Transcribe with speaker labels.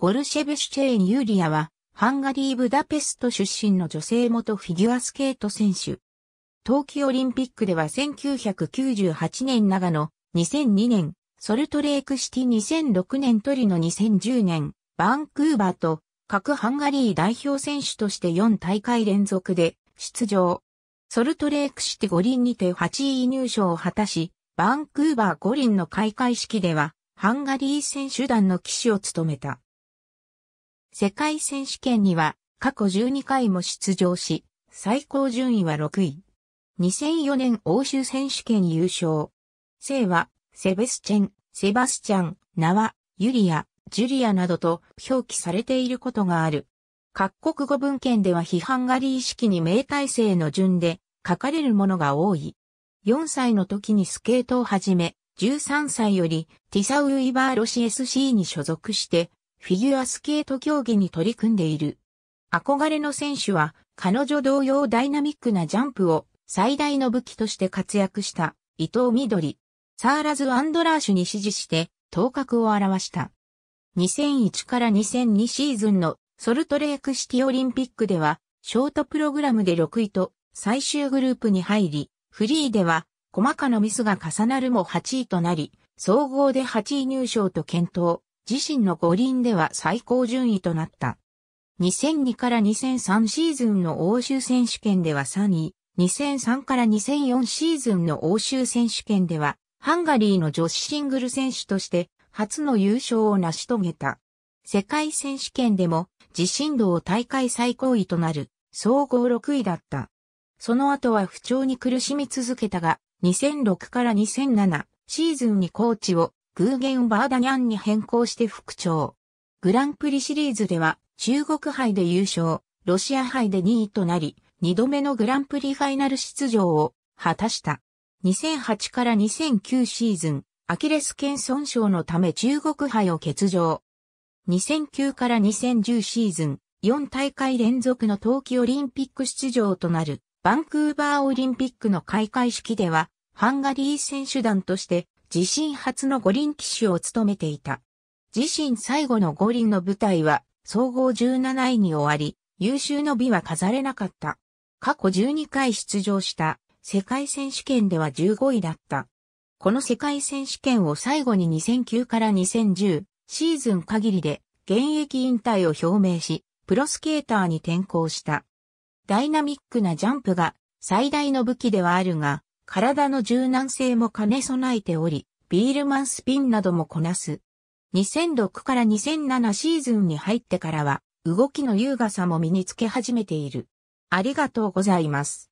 Speaker 1: ゴルシェブシュチェーン・ユーリアは、ハンガリー・ブダペスト出身の女性元フィギュアスケート選手。冬季オリンピックでは1998年長野、2002年、ソルトレークシティ2006年トリノ2010年、バンクーバーと、各ハンガリー代表選手として4大会連続で出場。ソルトレークシティ五輪にて8位入賞を果たし、バンクーバー五輪の開会式では、ハンガリー選手団の騎士を務めた。世界選手権には過去12回も出場し、最高順位は6位。2004年欧州選手権優勝。姓は、セベスチェン、セバスチャン、名は、ユリア、ジュリアなどと表記されていることがある。各国語文献では批判がリー式に名体制の順で書かれるものが多い。4歳の時にスケートを始め、13歳よりティサウイバーロシ SC に所属してフィギュアスケート競技に取り組んでいる。憧れの選手は、彼女同様ダイナミックなジャンプを最大の武器として活躍した伊藤緑。サーラズ・アンドラーシュに指示して頭角を表した。2001から2002シーズンのソルトレークシティオリンピックでは、ショートプログラムで6位と最終グループに入り、フリーでは細かなミスが重なるも8位となり、総合で8位入賞と検討。自身の五輪では最高順位となった。2002から2003シーズンの欧州選手権では3位、2003から2004シーズンの欧州選手権では、ハンガリーの女子シングル選手として初の優勝を成し遂げた。世界選手権でも自身度大会最高位となる総合6位だった。その後は不調に苦しみ続けたが、2006から2007シーズンにコーチをグーゲンバーダニャンに変更して復調。グランプリシリーズでは中国杯で優勝、ロシア杯で2位となり、2度目のグランプリファイナル出場を果たした。2008から2009シーズン、アキレス腱損傷のため中国杯を欠場。2009から2010シーズン、4大会連続の冬季オリンピック出場となる、バンクーバーオリンピックの開会式では、ハンガリー選手団として自身初の五輪騎手を務めていた。自身最後の五輪の舞台は、総合17位に終わり、優秀の美は飾れなかった。過去12回出場した世界選手権では15位だった。この世界選手権を最後に2009から2010シーズン限りで現役引退を表明し、プロスケーターに転向した。ダイナミックなジャンプが最大の武器ではあるが、体の柔軟性も兼ね備えており、ビールマンスピンなどもこなす。2006から2007シーズンに入ってからは、動きの優雅さも身につけ始めている。ありがとうございます。